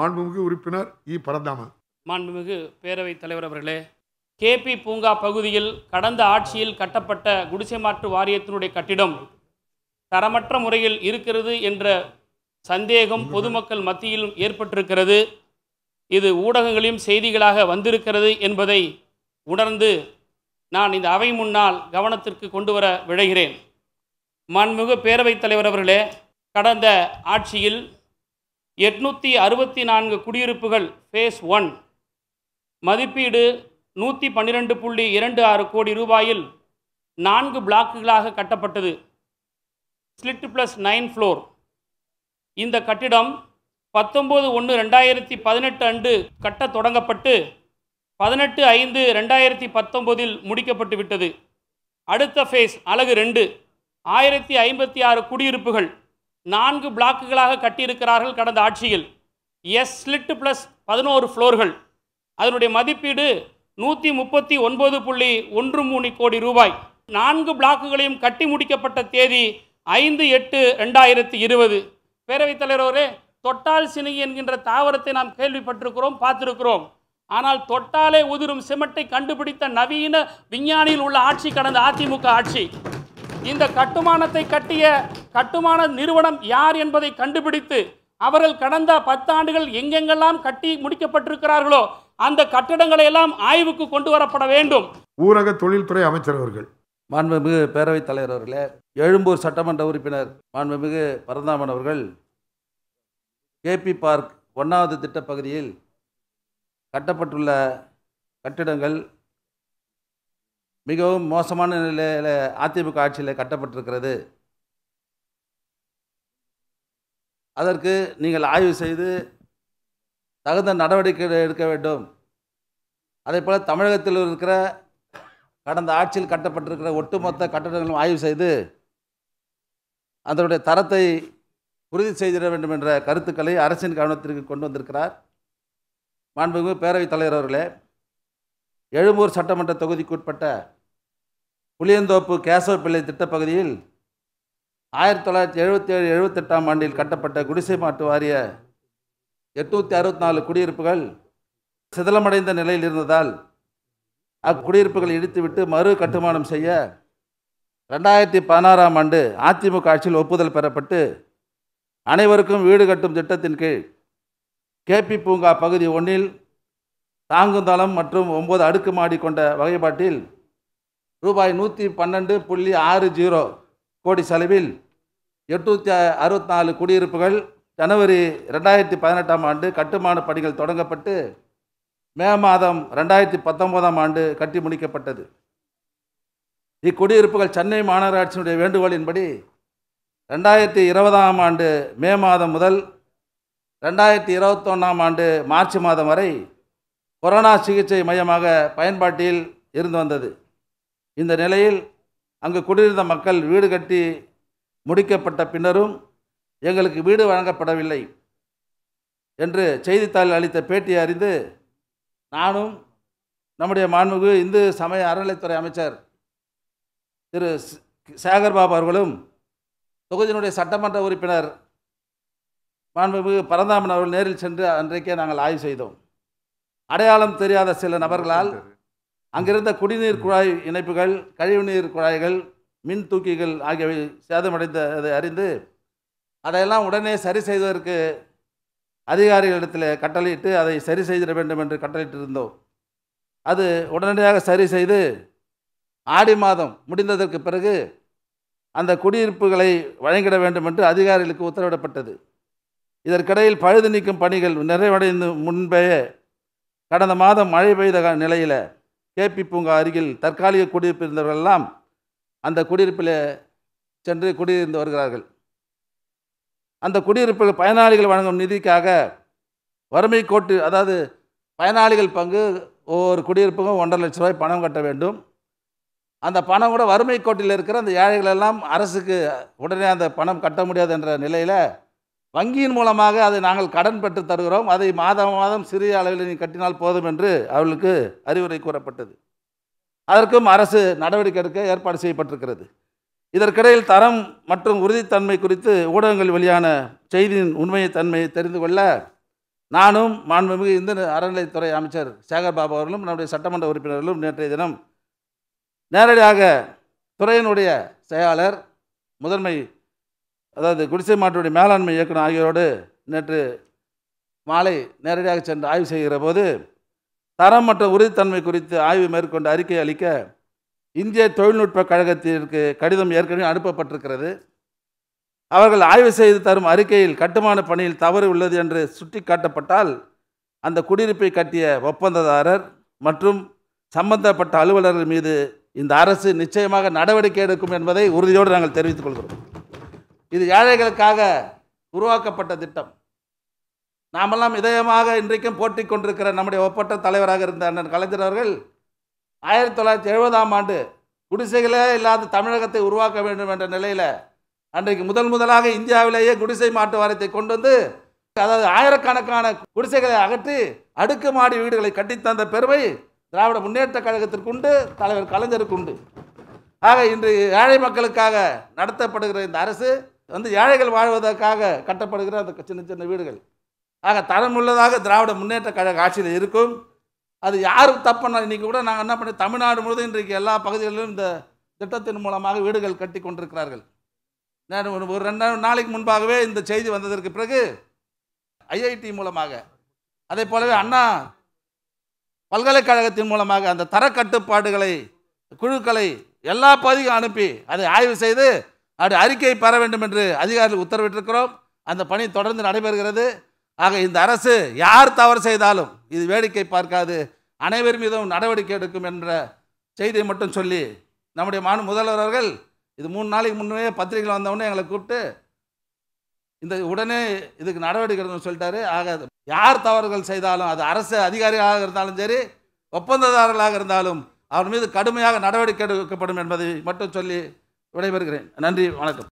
மாண்புமிகு உறுப்பினர் இ பரந்தாமன் மாண்புமிகு பேரவைத் தலைவர் அவர்களே கேபி பூங்கா பகுதியில் கடந்த ஆட்சியில் கட்டப்பட்ட குடிசை மாற்று வாரியத்தினுடைய கட்டிடம் தரமற்ற முறையில் இருக்கிறது என்ற சந்தேகம் பொதுமக்கள் மத்தியிலும் ஏற்பட்டிருக்கிறது இது ஊடகங்களையும் செய்திகளாக வந்திருக்கிறது என்பதை உணர்ந்து நான் இந்த அவை முன்னால் கவனத்திற்கு கொண்டு வர விழைகிறேன் மாண்புமிகு பேரவைத் தலைவர் அவர்களே கடந்த ஆட்சியில் எட்நூற்றி அறுபத்தி நான்கு குடியிருப்புகள் ஃபேஸ் ஒன் மதிப்பீடு நூற்றி பன்னிரெண்டு புள்ளி இரண்டு ஆறு கோடி ரூபாயில் நான்கு பிளாக்குகளாக கட்டப்பட்டது ஸ்லிட் ப்ளஸ் நைன் ஃப்ளோர் இந்த கட்டிடம் பத்தொம்போது ஒன்று ரெண்டாயிரத்தி பதினெட்டு அன்று கட்ட தொடங்கப்பட்டு பதினெட்டு ஐந்து ரெண்டாயிரத்தி பத்தொம்போதில் முடிக்கப்பட்டு விட்டது அடுத்த ஃபேஸ் அலகு ரெண்டு ஆயிரத்தி ஐம்பத்தி ஆறு குடியிருப்புகள் நான்கு பிளாக்குகளாக கட்டியிருக்கிறார்கள் கடந்த ஆட்சியில் எஸ் ஸ்லிட் ப்ளஸ் பதினோரு ஃப்ளோர்கள் அதனுடைய மதிப்பீடு நூற்றி முப்பத்தி ஒன்பது புள்ளி ஒன்று மூணு கோடி ரூபாய் நான்கு பிளாக்குகளையும் கட்டி முடிக்கப்பட்ட தேதி ஐந்து எட்டு ரெண்டாயிரத்தி இருபது பேரவைத் தலைவர் தலைவரே தொட்டால் சினுகி என்கின்ற தாவரத்தை நாம் கேள்விப்பட்டிருக்கிறோம் பார்த்துருக்கிறோம் ஆனால் தொட்டாலே உதிரும் சிமெண்ட்டை கண்டுபிடித்த நவீன விஞ்ஞானியில் உள்ள ஆட்சி கடந்த அதிமுக ஆட்சி இந்த கட்டுமானத்தை கட்டிய கட்டுமான நிறுவனம் யார் என்பதை கண்டுபிடித்து அவர்கள் கடந்த பத்தாண்டுகள் எங்கெங்கெல்லாம் கட்டி முடிக்கப்பட்டிருக்கிறார்களோ அந்த கட்டடங்களை எல்லாம் ஆய்வுக்கு கொண்டு வரப்பட வேண்டும் ஊரக தொழில்துறை அமைச்சர் அவர்கள் மாண்புமிகு பேரவைத் தலைவர் அவர்களே எழும்பூர் சட்டமன்ற உறுப்பினர் மாண்புமிகு பரந்தாமன் அவர்கள் கேபி பார்க் ஒன்றாவது திட்டப்பகுதியில் கட்டப்பட்டுள்ள கட்டிடங்கள் மிகவும் மோசமான நிலையில் அதிமுக ஆட்சியில் கட்டப்பட்டிருக்கிறது அதற்கு நீங்கள் ஆய்வு செய்து தகுந்த நடவடிக்கை எடுக்க வேண்டும் அதே போல் தமிழகத்தில் இருக்கிற கடந்த ஆட்சியில் கட்டப்பட்டிருக்கிற ஒட்டுமொத்த கட்டடங்களும் ஆய்வு செய்து அதனுடைய தரத்தை உறுதி செய்திட வேண்டும் என்ற கருத்துக்களை அரசின் கவனத்திற்கு கொண்டு வந்திருக்கிறார் மாண்புமிகு பேரவைத் தலைவர் அவர்களே எழும்பூர் சட்டமன்ற தொகுதிக்குட்பட்ட புளியந்தோப்பு கேசவ பிள்ளை திட்டப்பகுதியில் ஆயிரத்தி தொள்ளாயிரத்தி எழுபத்தி ஏழு எழுபத்தெட்டாம் ஆண்டில் கட்டப்பட்ட குடிசை மாட்டு வாரிய எட்நூற்றி அறுபத்தி நாலு குடியிருப்புகள் சிதலமடைந்த நிலையில் இருந்ததால் அக்குடியிருப்புகளை இடித்துவிட்டு மறு கட்டுமானம் செய்ய ரெண்டாயிரத்தி பதினாறாம் ஆண்டு அதிமுக ஆட்சியில் ஒப்புதல் பெறப்பட்டு அனைவருக்கும் வீடு கட்டும் திட்டத்தின் கீழ் கேபி பூங்கா பகுதி ஒன்றில் தாங்குந்தளம் மற்றும் ஒம்பது அடுக்கு மாடி கொண்ட வகைப்பாட்டில் ரூபாய் நூற்றி பன்னெண்டு புள்ளி ஆறு ஜீரோ கோடி செலவில் எட்நூற்றி அறுபத்தி நாலு குடியிருப்புகள் ஜனவரி ரெண்டாயிரத்தி பதினெட்டாம் ஆண்டு கட்டுமான பணிகள் தொடங்கப்பட்டு மே மாதம் ரெண்டாயிரத்தி பத்தொம்போதாம் ஆண்டு கட்டி முடிக்கப்பட்டது இக்குடியிருப்புகள் சென்னை மாநகராட்சியினுடைய வேண்டுகோளின்படி ரெண்டாயிரத்தி இருபதாம் ஆண்டு மே மாதம் முதல் ரெண்டாயிரத்தி இருபத்தொன்னாம் ஆண்டு மார்ச் மாதம் வரை கொரோனா சிகிச்சை மையமாக பயன்பாட்டில் இருந்து வந்தது இந்த நிலையில் அங்கு குடியிருந்த மக்கள் வீடு கட்டி முடிக்கப்பட்ட பின்னரும் எங்களுக்கு வீடு வழங்கப்படவில்லை என்று செய்தித்தாளில் அளித்த பேட்டியை அறிந்து நானும் நம்முடைய மாண்புமிகு இந்து சமய அறநிலைத்துறை அமைச்சர் திரு சேகர்பாபு அவர்களும் தொகுதியினுடைய சட்டமன்ற உறுப்பினர் மாண்புமிகு பரந்தாமன் அவர்கள் நேரில் சென்று அன்றைக்கே நாங்கள் ஆய்வு செய்தோம் அடையாளம் தெரியாத சில நபர்களால் அங்கிருந்த குடிநீர் குழாய் இணைப்புகள் கழிவுநீர் குழாய்கள் மின் தூக்கிகள் ஆகியவை சேதமடைந்ததை அறிந்து அதையெல்லாம் உடனே சரி செய்வதற்கு அதிகாரிகளிடத்தில் கட்டளையிட்டு அதை சரி செய்திட வேண்டும் என்று கட்டளையிட்டு இருந்தோம் அது உடனடியாக சரி செய்து ஆடி மாதம் முடிந்ததற்கு பிறகு அந்த குடியிருப்புகளை வழங்கிட வேண்டும் என்று அதிகாரிகளுக்கு உத்தரவிடப்பட்டது இதற்கிடையில் பழுது நீக்கும் பணிகள் நிறைவடைந்து முன்பே கடந்த மாதம் மழை பெய்த நிலையில் கேபி பூங்கா அருகில் தற்காலிக குடியிருப்பு இருந்தவர்களெல்லாம் அந்த குடியிருப்பில் சென்று குடியிருந்து வருகிறார்கள் அந்த குடியிருப்பில் பயனாளிகள் வழங்கும் நிதிக்காக வறுமை கோட்டு அதாவது பயனாளிகள் பங்கு ஒவ்வொரு குடியிருப்புக்கும் ஒன்றரை லட்ச ரூபாய் பணம் கட்ட வேண்டும் அந்த பணம் கூட வறுமை கோட்டில் இருக்கிற அந்த ஏழைகளெல்லாம் அரசுக்கு உடனே அந்த பணம் கட்ட முடியாது என்ற நிலையில் வங்கியின் மூலமாக அதை நாங்கள் கடன் பெற்று தருகிறோம் அதை மாதம் மாதம் சிறிய அளவில் நீ கட்டினால் போதும் என்று அவர்களுக்கு அறிவுரை கூறப்பட்டது அதற்கும் அரசு நடவடிக்கை எடுக்க ஏற்பாடு செய்யப்பட்டிருக்கிறது இதற்கிடையில் தரம் மற்றும் உறுதித்தன்மை குறித்து ஊடகங்கள் வெளியான செய்தியின் உண்மையை தன்மையை தெரிந்து கொள்ள நானும் மாண்புமிகு இந்த அறநிலைத்துறை அமைச்சர் சேகர் பாபு அவர்களும் நம்முடைய சட்டமன்ற உறுப்பினர்களும் நேற்றைய தினம் நேரடியாக துறையினுடைய செயலாளர் முதன்மை அதாவது குடிசை மாட்டுடைய மேலாண்மை இயக்குனர் ஆகியோரோடு நேற்று மாலை நேரடியாக சென்று ஆய்வு செய்கிற போது தரம் மற்றும் உறுதித்தன்மை குறித்து ஆய்வு மேற்கொண்டு அறிக்கை அளிக்க இந்திய தொழில்நுட்ப கழகத்திற்கு கடிதம் ஏற்கனவே அனுப்பப்பட்டிருக்கிறது அவர்கள் ஆய்வு செய்து தரும் அறிக்கையில் கட்டுமான பணியில் தவறு உள்ளது என்று சுட்டிக்காட்டப்பட்டால் அந்த குடியிருப்பை கட்டிய ஒப்பந்ததாரர் மற்றும் சம்பந்தப்பட்ட அலுவலர்கள் மீது இந்த அரசு நிச்சயமாக நடவடிக்கை எடுக்கும் என்பதை உறுதியோடு நாங்கள் தெரிவித்துக் கொள்கிறோம் இது ஏழைகளுக்காக உருவாக்கப்பட்ட திட்டம் நாமெல்லாம் இதயமாக இன்றைக்கும் போட்டி கொண்டிருக்கிற நம்முடைய ஒப்பற்ற தலைவராக இருந்த அண்ணன் கலைஞர் அவர்கள் ஆயிரத்தி தொள்ளாயிரத்தி எழுபதாம் ஆண்டு குடிசைகளே இல்லாத தமிழகத்தை உருவாக்க வேண்டும் என்ற நிலையில் அன்றைக்கு முதல் முதலாக இந்தியாவிலேயே குடிசை மாட்டு வாரத்தை கொண்டு வந்து அதாவது ஆயிரக்கணக்கான குடிசைகளை அகற்றி அடுக்குமாடி வீடுகளை கட்டித்தந்த பெருமை திராவிட முன்னேற்ற கழகத்திற்கு உண்டு தலைவர் கலைஞருக்கு உண்டு ஆக இன்று ஏழை மக்களுக்காக நடத்தப்படுகிற இந்த அரசு வந்து ஏழைகள் வாழ்வதற்காக கட்டப்படுகிற அந்த சின்ன சின்ன வீடுகள் ஆக தரம் உள்ளதாக திராவிட முன்னேற்ற கழக ஆட்சியில் இருக்கும் அது யாரும் தப்பு இன்றைக்கி கூட நாங்கள் என்ன பண்ணி தமிழ்நாடு முழுவதும் இன்றைக்கு எல்லா பகுதிகளிலும் இந்த திட்டத்தின் மூலமாக வீடுகள் கட்டி கொண்டிருக்கிறார்கள் நான் ஒரு ஒரு ரெண்டு நாளைக்கு முன்பாகவே இந்த செய்தி வந்ததற்கு பிறகு ஐஐடி மூலமாக அதே போலவே அண்ணா பல்கலைக்கழகத்தின் மூலமாக அந்த தரக்கட்டுப்பாடுகளை குழுக்களை எல்லா பகுதியும் அனுப்பி அதை ஆய்வு செய்து அப்படி அறிக்கை பெற வேண்டும் என்று அதிகாரிகள் உத்தரவிட்டிருக்கிறோம் அந்த பணி தொடர்ந்து நடைபெறுகிறது ஆக இந்த அரசு யார் தவறு செய்தாலும் இது வேடிக்கை பார்க்காது அனைவர் மீதும் நடவடிக்கை எடுக்கும் என்ற செய்தியை மட்டும் சொல்லி நம்முடைய மாநில முதல்வர் அவர்கள் இது மூணு நாளைக்கு முன்னே பத்திரிகையில் வந்தவுடனே எங்களை கூப்பிட்டு இந்த உடனே இதுக்கு நடவடிக்கை சொல்லிட்டாரு ஆக யார் தவறுகள் செய்தாலும் அது அரசு அதிகாரிகளாக இருந்தாலும் சரி ஒப்பந்ததாரர்களாக இருந்தாலும் அவர் மீது கடுமையாக நடவடிக்கை எடுக்கப்படும் என்பதை மட்டும் சொல்லி விடைபெறுகிறேன் நன்றி வணக்கம்